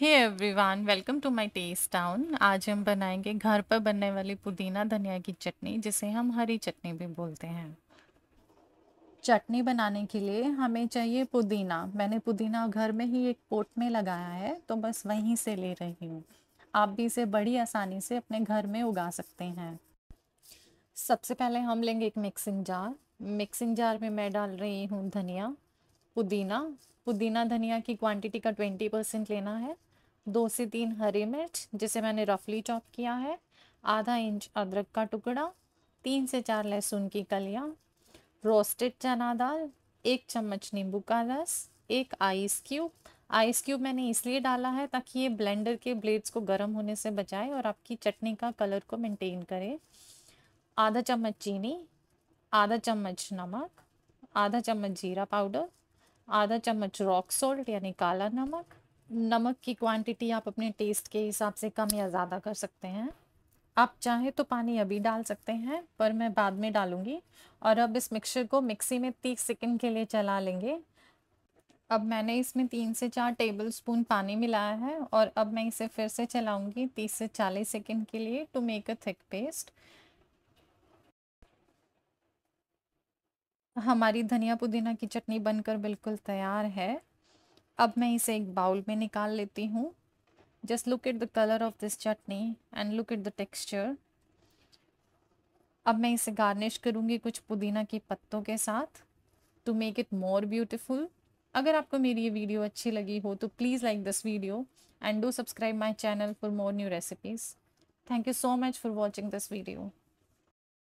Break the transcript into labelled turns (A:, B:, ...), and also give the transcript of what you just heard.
A: hey everyone welcome to my taste town आज हम बनाएंगे घर पर बनने वाली पुदीना धनिया की चटनी जिसे हम हरी चटनी भी बोलते हैं चटनी बनाने के लिए हमें चाहिए पुदीना मैंने पुदीना घर में ही एक पोट में लगाया है तो बस वहीं से ले रही हूँ आप भी इसे बड़ी आसानी से अपने घर में उगा सकते हैं सबसे पहले हम लेंगे एक मिक्सिंग जार मिक्सिंग जार में मैं डाल रही हूँ धनिया पुदीना पुदीना धनिया की क्वांटिटी का ट्वेंटी परसेंट लेना है दो से तीन हरी मिर्च जिसे मैंने रफली चॉप किया है आधा इंच अदरक का टुकड़ा तीन से चार लहसुन की कलियाँ रोस्टेड चना दाल एक चम्मच नींबू का रस एक आइस क्यूब आइस क्यूब मैंने इसलिए डाला है ताकि ये ब्लेंडर के ब्लेड्स को गर्म होने से बचाए और आपकी चटनी का कलर को मेंटेन करे आधा चम्मच चीनी आधा चम्मच नमक आधा चम्मच जीरा पाउडर आधा चम्मच रॉक सॉल्ट यानी काला नमक नमक की क्वांटिटी आप अपने टेस्ट के हिसाब से कम या ज़्यादा कर सकते हैं आप चाहें तो पानी अभी डाल सकते हैं पर मैं बाद में डालूंगी और अब इस मिक्सचर को मिक्सी में तीस सेकेंड के लिए चला लेंगे अब मैंने इसमें तीन से चार टेबल स्पून पानी मिलाया है और अब मैं इसे फिर से चलाऊंगी तीस से चालीस सेकेंड के लिए to make a thick paste हमारी धनिया पुदीना की चटनी बनकर बिल्कुल तैयार है अब मैं इसे एक बाउल में निकाल लेती हूँ just look at the colour of this chutney and look at the texture अब मैं इसे गार्निश करूँगी कुछ पुदीना के पत्तों के साथ to make it more beautiful अगर आपको मेरी ये वीडियो अच्छी लगी हो तो please like this video and do subscribe my channel for more new recipes thank you so much for watching this video